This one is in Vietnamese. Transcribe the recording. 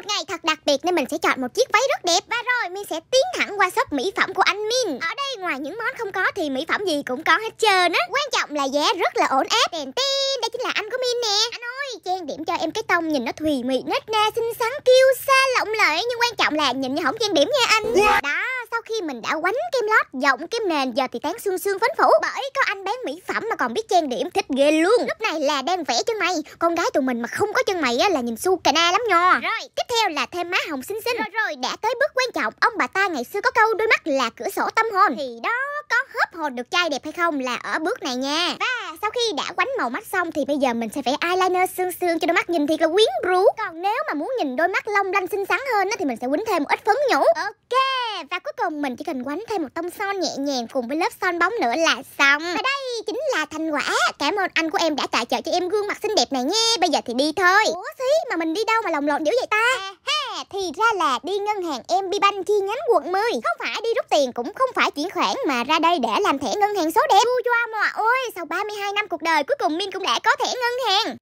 một ngày thật đặc biệt nên mình sẽ chọn một chiếc váy rất đẹp Và rồi mình sẽ tiến thẳng qua shop mỹ phẩm của anh Min Ở đây ngoài những món không có thì mỹ phẩm gì cũng có hết trơn á Quan trọng là giá rất là ổn áp Đèn tin, đây chính là anh của Min nè Anh ơi, trang điểm cho em cái tông nhìn nó thùy mị nết na xinh xắn kêu xa lộng lẫy Nhưng quan trọng là nhìn như không trang điểm nha anh Đó sau khi mình đã quánh kem lót Giọng kem nền giờ thì tán xương xương phấn phủ Bởi có anh bán mỹ phẩm mà còn biết trang điểm thích ghê luôn Lúc này là đang vẽ chân mày Con gái tụi mình mà không có chân mày á là nhìn su cà na lắm nho Rồi tiếp theo là thêm má hồng xinh xinh Rồi rồi đã tới bước quan trọng Ông bà ta ngày xưa có câu đôi mắt là cửa sổ tâm hồn Thì đó có hớp hồn được trai đẹp hay không là ở bước này nha Và sau khi đã quánh màu mắt xong thì bây giờ mình sẽ vẽ eyeliner xương xương cho đôi mắt nhìn thiệt là quyến rũ Còn nếu mà muốn nhìn đôi mắt long lanh xinh xắn hơn á, thì mình sẽ quấn thêm một ít phấn nhũ Ok và cuối cùng mình chỉ cần quánh thêm một tông son nhẹ nhàng cùng với lớp son bóng nữa là xong và đây chính là thành quả cảm ơn anh của em đã tài trợ cho em gương mặt xinh đẹp này nha bây giờ thì đi thôi ủa xí mà mình đi đâu mà lồng lộn dữ vậy ta à, ha thì ra là đi ngân hàng em banh chi nhánh quận 10 không phải đi rút tiền cũng không phải chuyển khoản mà ra đây để làm thẻ ngân hàng số đẹp chua chua mà ôi sau 32 năm cuộc đời cuối cùng min cũng đã có thẻ ngân hàng